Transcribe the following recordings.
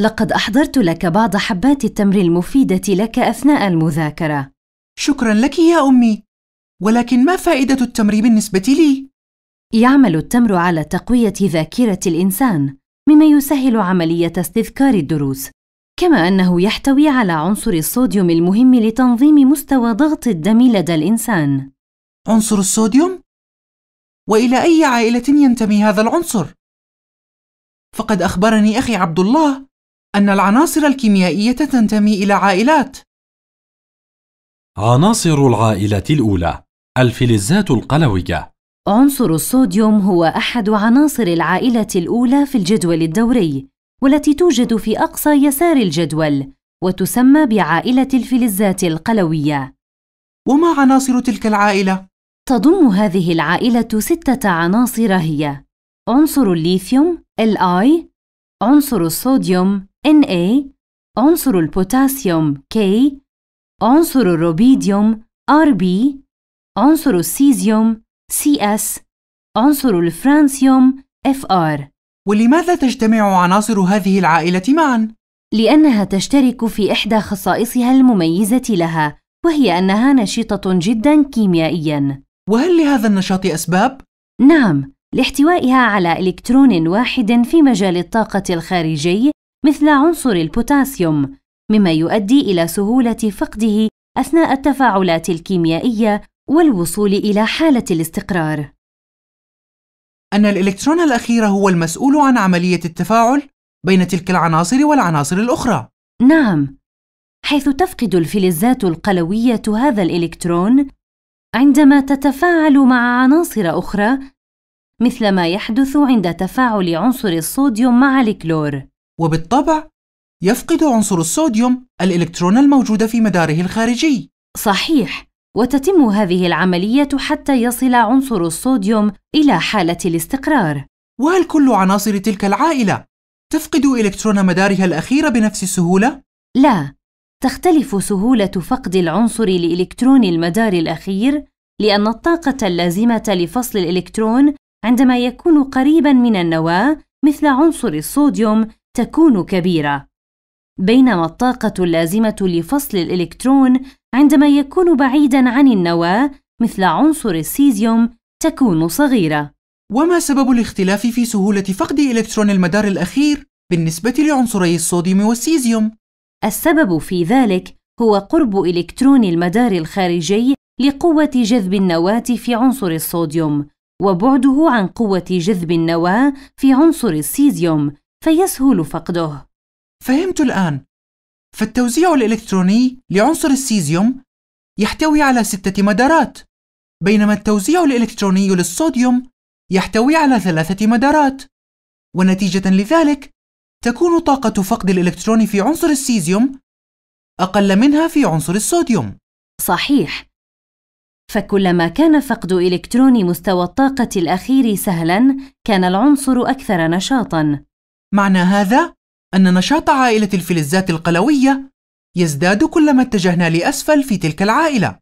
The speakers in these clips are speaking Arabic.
لقد أحضرت لك بعض حبات التمر المفيدة لك أثناء المذاكرة. شكرا لك يا أمي، ولكن ما فائدة التمر بالنسبة لي؟ يعمل التمر على تقوية ذاكرة الإنسان، مما يسهل عملية استذكار الدروس، كما أنه يحتوي على عنصر الصوديوم المهم لتنظيم مستوى ضغط الدم لدى الإنسان. عنصر الصوديوم؟ وإلى أي عائلة ينتمي هذا العنصر؟ فقد أخبرني أخي عبد الله أن العناصر الكيميائية تنتمي إلى عائلات عناصر العائلة الأولى الفلزات القلوية عنصر الصوديوم هو أحد عناصر العائلة الأولى في الجدول الدوري والتي توجد في أقصى يسار الجدول وتسمى بعائلة الفلزات القلوية وما عناصر تلك العائلة؟ تضم هذه العائلة ستة عناصر هي عنصر الليثيوم Li عنصر الصوديوم Na عنصر البوتاسيوم K عنصر الروبيديوم Rb عنصر السيزيوم Cs عنصر الفرانسيوم Fr ولماذا تجتمع عناصر هذه العائلة معا؟ لأنها تشترك في إحدى خصائصها المميزة لها وهي أنها نشطة جدا كيميائيا وهل لهذا النشاط أسباب؟ نعم لاحتوائها على إلكترون واحد في مجال الطاقة الخارجي مثل عنصر البوتاسيوم مما يؤدي الى سهوله فقده اثناء التفاعلات الكيميائيه والوصول الى حاله الاستقرار ان الالكترون الاخير هو المسؤول عن عمليه التفاعل بين تلك العناصر والعناصر الاخرى نعم حيث تفقد الفلزات القلويه هذا الالكترون عندما تتفاعل مع عناصر اخرى مثل ما يحدث عند تفاعل عنصر الصوديوم مع الكلور وبالطبع يفقد عنصر الصوديوم الإلكترون الموجود في مداره الخارجي صحيح وتتم هذه العملية حتى يصل عنصر الصوديوم إلى حالة الاستقرار وهل كل عناصر تلك العائلة تفقد إلكترون مدارها الأخير بنفس السهولة؟ لا تختلف سهولة فقد العنصر لإلكترون المدار الأخير لأن الطاقة اللازمة لفصل الإلكترون عندما يكون قريبا من النواة مثل عنصر الصوديوم تكون كبيرة بينما الطاقة اللازمة لفصل الإلكترون عندما يكون بعيدًا عن النواة مثل عنصر السيزيوم تكون صغيرة وما سبب الاختلاف في سهولة فقد إلكترون المدار الأخير بالنسبة لعنصري الصوديوم والسيزيوم؟ السبب في ذلك هو قرب إلكترون المدار الخارجي لقوة جذب النواة في عنصر الصوديوم وبعده عن قوة جذب النواة في عنصر السيزيوم فيسهل فقده فهمت الآن فالتوزيع الإلكتروني لعنصر السيزيوم يحتوي على ستة مدارات بينما التوزيع الإلكتروني للصوديوم يحتوي على ثلاثة مدارات ونتيجة لذلك تكون طاقة فقد الإلكترون في عنصر السيزيوم أقل منها في عنصر الصوديوم صحيح فكلما كان فقد إلكترون مستوى الطاقة الأخير سهلاً كان العنصر أكثر نشاطاً معنى هذا أن نشاط عائلة الفلزات القلوية يزداد كلما اتجهنا لأسفل في تلك العائلة.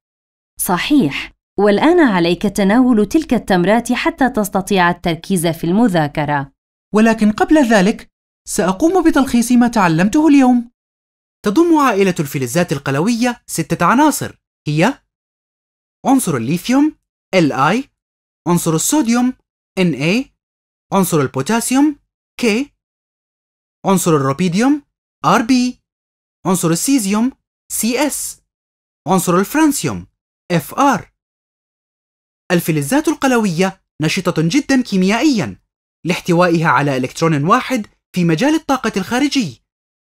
صحيح، والآن عليك تناول تلك التمرات حتى تستطيع التركيز في المذاكرة. ولكن قبل ذلك، سأقوم بتلخيص ما تعلمته اليوم. تضم عائلة الفلزات القلوية ستة عناصر هي عنصر الليثيوم Li عنصر الصوديوم Na عنصر البوتاسيوم K عنصر الروبيديوم Rb عنصر السيزيوم Cs عنصر الفرانسيوم Fr الفلزات القلوية نشطة جدا كيميائيا لاحتوائها على إلكترون واحد في مجال الطاقة الخارجي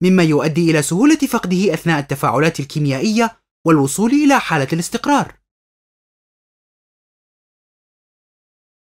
مما يؤدي إلى سهولة فقده أثناء التفاعلات الكيميائية والوصول إلى حالة الاستقرار